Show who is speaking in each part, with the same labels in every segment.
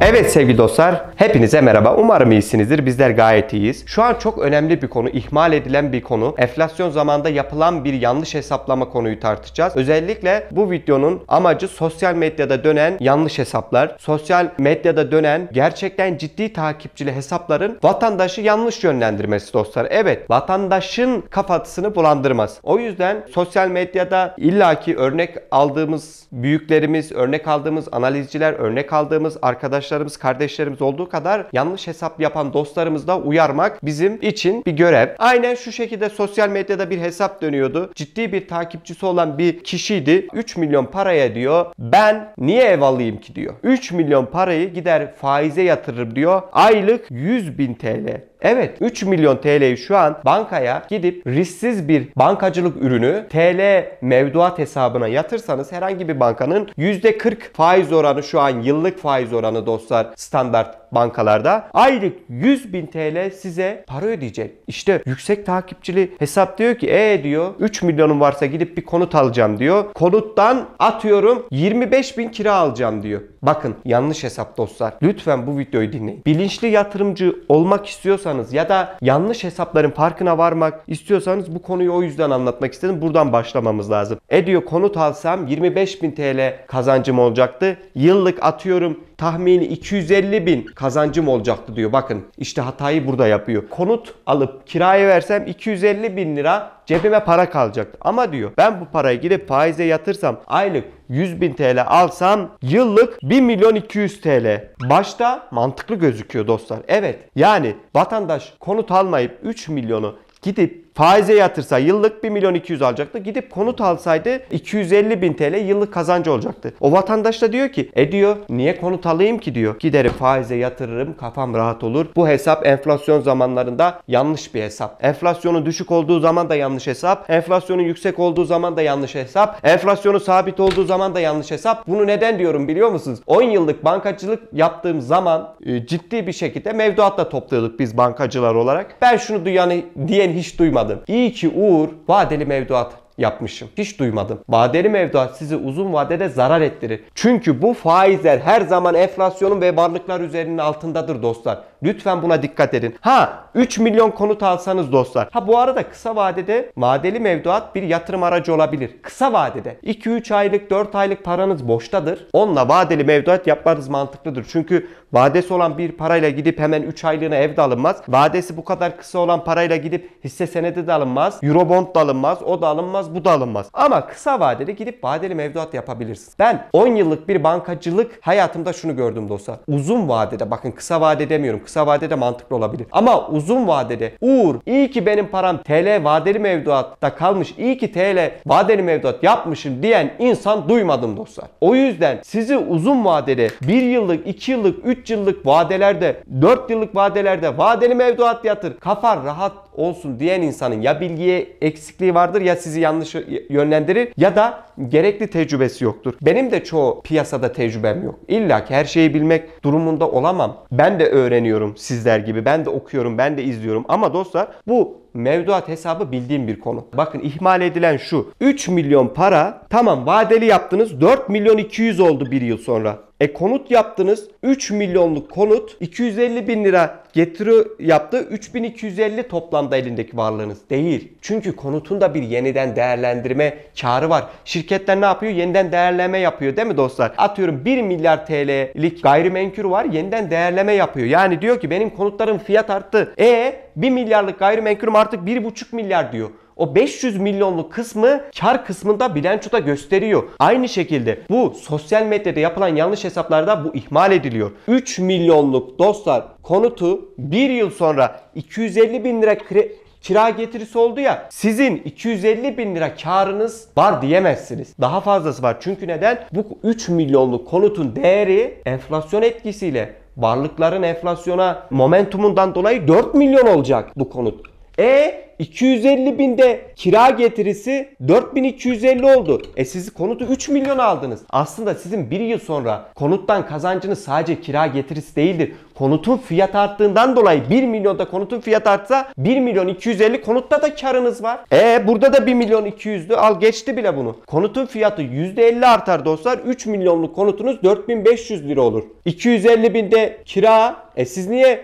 Speaker 1: Evet sevgili dostlar, hepinize merhaba. Umarım iyisinizdir. Bizler gayet iyiyiz. Şu an çok önemli bir konu, ihmal edilen bir konu. Enflasyon zamanında yapılan bir yanlış hesaplama konuyu tartışacağız. Özellikle bu videonun amacı sosyal medyada dönen yanlış hesaplar, sosyal medyada dönen gerçekten ciddi takipçili hesapların vatandaşı yanlış yönlendirmesi dostlar. Evet, vatandaşın kafasını bulandırmaz. O yüzden sosyal medyada illaki örnek aldığımız büyüklerimiz, örnek aldığımız analizciler, örnek aldığımız arkadaşlar arkadaşlarımız, kardeşlerimiz olduğu kadar yanlış hesap yapan dostlarımız da uyarmak bizim için bir görev. Aynen şu şekilde sosyal medyada bir hesap dönüyordu. Ciddi bir takipçisi olan bir kişiydi. 3 milyon paraya diyor ben niye ev alayım ki diyor. 3 milyon parayı gider faize yatırırım diyor. Aylık 100 bin TL. Evet 3 milyon TL'yi şu an bankaya gidip risksiz bir bankacılık ürünü TL mevduat hesabına yatırsanız herhangi bir bankanın %40 faiz oranı şu an yıllık faiz oranı dostlar standart bankalarda aylık 100 bin TL size para ödeyecek. İşte yüksek takipçili hesap diyor ki e ee diyor 3 milyonum varsa gidip bir konut alacağım diyor. Konuttan atıyorum 25 bin kira alacağım diyor. Bakın yanlış hesap dostlar. Lütfen bu videoyu dinleyin. Bilinçli yatırımcı olmak istiyorsanız ya da yanlış hesapların farkına varmak istiyorsanız bu konuyu o yüzden anlatmak istedim. Buradan başlamamız lazım. E diyor konut alsam 25 bin TL kazancım olacaktı. Yıllık atıyorum tahmini 250 bin kazanacağım kazancım olacaktı diyor. Bakın işte hatayı burada yapıyor. Konut alıp kiraya versem 250 bin lira cebime para kalacaktı. Ama diyor ben bu parayı gidip faize yatırsam aylık 100 bin TL alsam yıllık 1 milyon 200 TL. Başta mantıklı gözüküyor dostlar. Evet yani vatandaş konut almayıp 3 milyonu gidip faize yatırsa yıllık 1 milyon 200 alacaktı. Gidip konut alsaydı 250 bin TL yıllık kazancı olacaktı. O vatandaş da diyor ki e diyor niye konut alayım ki diyor. Giderim faize yatırırım kafam rahat olur. Bu hesap enflasyon zamanlarında yanlış bir hesap. Enflasyonu düşük olduğu zaman da yanlış hesap. Enflasyonu yüksek olduğu zaman da yanlış hesap. Enflasyonu sabit olduğu zaman da yanlış hesap. Bunu neden diyorum biliyor musunuz? 10 yıllık bankacılık yaptığım zaman e, ciddi bir şekilde mevduatla topluyorduk biz bankacılar olarak. Ben şunu duyanı diyen hiç duymadım aldım. İyi ki Uğur vadeli mevduat yapmışım. Hiç duymadım. Vadeli mevduat sizi uzun vadede zarar ettirir. Çünkü bu faizler her zaman enflasyonun ve varlıklar üzerinin altındadır dostlar. Lütfen buna dikkat edin. Ha 3 milyon konut alsanız dostlar. Ha bu arada kısa vadede vadeli mevduat bir yatırım aracı olabilir. Kısa vadede 2-3 aylık 4 aylık paranız boştadır. Onunla vadeli mevduat yapmanız mantıklıdır. Çünkü vadesi olan bir parayla gidip hemen 3 aylığına evde alınmaz. Vadesi bu kadar kısa olan parayla gidip hisse senedi de alınmaz. Eurobond da alınmaz. O da alınmaz alınmaz, bu da alınmaz. Ama kısa vadede gidip vadeli mevduat yapabilirsiniz. Ben 10 yıllık bir bankacılık hayatımda şunu gördüm dostlar. Uzun vadede bakın kısa vade demiyorum. Kısa vadede mantıklı olabilir. Ama uzun vadede Uğur iyi ki benim param TL vadeli mevduatta kalmış. iyi ki TL vadeli mevduat yapmışım diyen insan duymadım dostlar. O yüzden sizi uzun vadede 1 yıllık, 2 yıllık, 3 yıllık vadelerde, 4 yıllık vadelerde vadeli mevduat yatır. Kafa rahat olsun diyen insanın ya bilgiye eksikliği vardır ya sizi yanlış yanlış yönlendirir ya da gerekli tecrübesi yoktur. Benim de çoğu piyasada tecrübem yok. İlla ki her şeyi bilmek durumunda olamam. Ben de öğreniyorum sizler gibi. Ben de okuyorum, ben de izliyorum. Ama dostlar bu mevduat hesabı bildiğim bir konu. Bakın ihmal edilen şu. 3 milyon para tamam vadeli yaptınız 4 milyon 200 oldu bir yıl sonra. E konut yaptınız. 3 milyonluk konut 250 bin lira getiri yaptı. 3250 toplamda elindeki varlığınız değil. Çünkü konutun da bir yeniden değerlendirme çağrı var. Şirketler ne yapıyor? Yeniden değerleme yapıyor değil mi dostlar? Atıyorum 1 milyar TL'lik gayrimenkul var. Yeniden değerleme yapıyor. Yani diyor ki benim konutların fiyat arttı. E 1 milyarlık gayrimenkulüm artık 1,5 milyar diyor. O 500 milyonluk kısmı kar kısmında bilançoda gösteriyor. Aynı şekilde bu sosyal medyada yapılan yanlış hesaplarda bu ihmal ediliyor. 3 milyonluk dostlar konutu bir yıl sonra 250 bin lira kre kira getirisi oldu ya sizin 250 bin lira karınız var diyemezsiniz. Daha fazlası var. Çünkü neden? Bu 3 milyonluk konutun değeri enflasyon etkisiyle varlıkların enflasyona momentumundan dolayı 4 milyon olacak bu konut. E 250 binde kira getirisi 4250 oldu. E siz konutu 3 milyon aldınız. Aslında sizin bir yıl sonra konuttan kazancınız sadece kira getirisi değildir. Konutun fiyat arttığından dolayı 1 milyonda konutun fiyat artsa 1 milyon 250 konutta da karınız var. E burada da 1 milyon 200'lü al geçti bile bunu. Konutun fiyatı %50 artar dostlar. 3 milyonluk konutunuz 4500 lira olur. 250 binde kira. E siz niye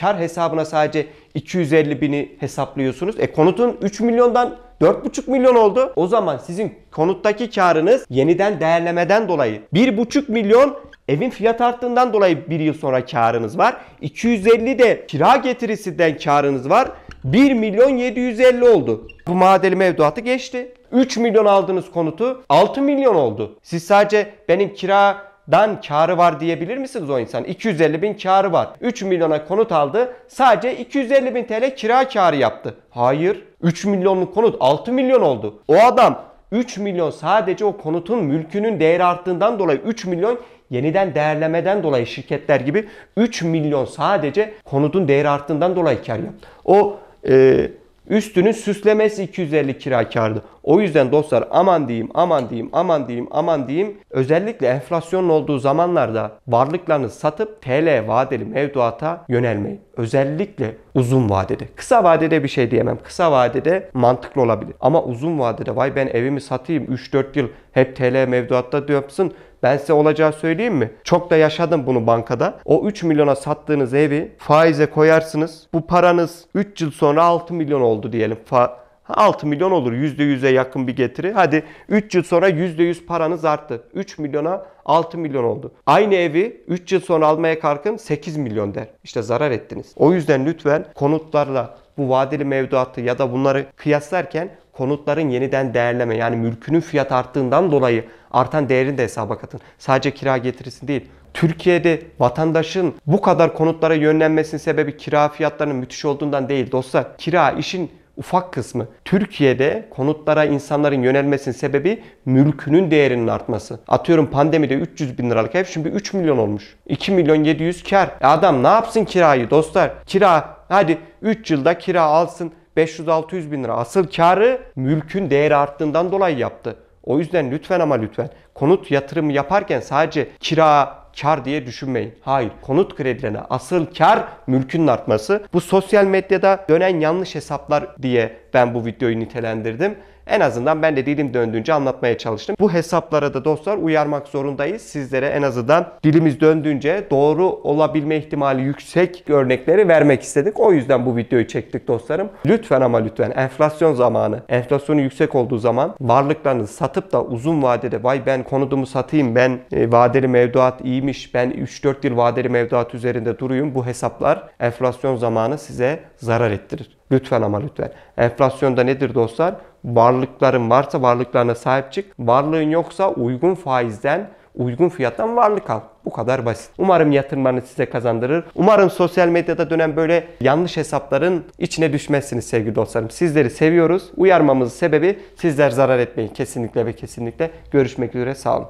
Speaker 1: kar hesabına sadece 250 bini hesaplıyorsunuz. E konutun 3 milyondan 4,5 milyon oldu. O zaman sizin konuttaki karınız yeniden değerlemeden dolayı 1,5 milyon Evin fiyat arttığından dolayı bir yıl sonra karınız var. 250 de kira getirisinden karınız var. 1 milyon 750 oldu. Bu madeli mevduatı geçti. 3 milyon aldığınız konutu 6 milyon oldu. Siz sadece benim kira dan karı var diyebilir misiniz o insan? 250 bin karı var. 3 milyona konut aldı. Sadece 250 bin TL kira karı yaptı. Hayır. 3 milyonluk konut 6 milyon oldu. O adam 3 milyon sadece o konutun mülkünün değeri arttığından dolayı 3 milyon yeniden değerlemeden dolayı şirketler gibi 3 milyon sadece konutun değeri arttığından dolayı kar yaptı. O e, Üstünün süslemesi 250 kira kardı. O yüzden dostlar aman diyeyim, aman diyeyim, aman diyeyim, aman diyeyim. Özellikle enflasyonun olduğu zamanlarda varlıklarınızı satıp TL vadeli mevduata yönelmeyin. Özellikle uzun vadede. Kısa vadede bir şey diyemem. Kısa vadede mantıklı olabilir. Ama uzun vadede vay ben evimi satayım 3-4 yıl hep TL mevduatta yapsın ben size olacağı söyleyeyim mi? Çok da yaşadım bunu bankada. O 3 milyona sattığınız evi faize koyarsınız. Bu paranız 3 yıl sonra 6 milyon oldu diyelim. Fa 6 milyon olur %100'e yakın bir getiri. Hadi 3 yıl sonra %100 paranız arttı. 3 milyona 6 milyon oldu. Aynı evi 3 yıl sonra almaya kalkın 8 milyon der. İşte zarar ettiniz. O yüzden lütfen konutlarla bu vadeli mevduatı ya da bunları kıyaslarken konutların yeniden değerleme yani mülkünün fiyat arttığından dolayı artan değerini de hesaba katın. Sadece kira getirisi değil. Türkiye'de vatandaşın bu kadar konutlara yönlenmesinin sebebi kira fiyatlarının müthiş olduğundan değil dostlar. Kira işin ufak kısmı. Türkiye'de konutlara insanların yönelmesinin sebebi mülkünün değerinin artması. Atıyorum pandemide 300 bin liralık ev şimdi 3 milyon olmuş. 2 milyon 700 kar. E adam ne yapsın kirayı dostlar? Kira hadi 3 yılda kira alsın 500-600 bin lira. Asıl karı mülkün değeri arttığından dolayı yaptı. O yüzden lütfen ama lütfen konut yatırımı yaparken sadece kira, kar diye düşünmeyin. Hayır. Konut kredilerine asıl kar mülkün artması. Bu sosyal medyada dönen yanlış hesaplar diye ben bu videoyu nitelendirdim. En azından ben de dilim döndüğünce anlatmaya çalıştım. Bu hesaplara da dostlar uyarmak zorundayız. Sizlere en azından dilimiz döndüğünce doğru olabilme ihtimali yüksek örnekleri vermek istedik. O yüzden bu videoyu çektik dostlarım. Lütfen ama lütfen enflasyon zamanı, enflasyonu yüksek olduğu zaman varlıklarınızı satıp da uzun vadede vay ben konudumu satayım, ben e, vadeli mevduat iyiymiş, ben 3-4 yıl vadeli mevduat üzerinde duruyum. Bu hesaplar enflasyon zamanı size zarar ettirir. Lütfen ama lütfen. Enflasyonda nedir dostlar? Varlıkların varsa varlıklarına sahip çık. Varlığın yoksa uygun faizden uygun fiyattan varlık al. Bu kadar basit. Umarım yatırmanı size kazandırır. Umarım sosyal medyada dönen böyle yanlış hesapların içine düşmezsiniz sevgili dostlarım. Sizleri seviyoruz. Uyarmamızın sebebi sizler zarar etmeyin. Kesinlikle ve kesinlikle. Görüşmek üzere. Sağ olun.